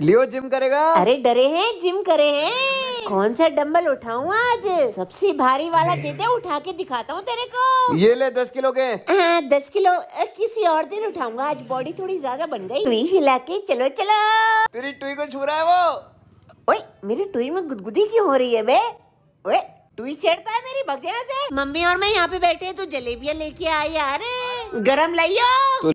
लियो gym करेगा अरे डरे हैं जिम करे हैं कौन सा डम्बल उठाऊ आज सबसे भारी वाला दे दे उठा के दिखाता हूँ तेरे को ये ले दस किलो के आ, दस किलो किसी और दिन उठाऊंगा आज बॉडी थोड़ी ज्यादा बन गई टुई हिला के चलो चलो तेरी टुई को छू रहा है वो ओए मेरी टुई में गुदगुदी क्यों हो रही है बे ओए टुई छेड़ता है मेरी बगजा से मम्मी और मैं यहाँ पे बैठे हैं तो जलेबियाँ लेके आई यार गरम लाइयो तो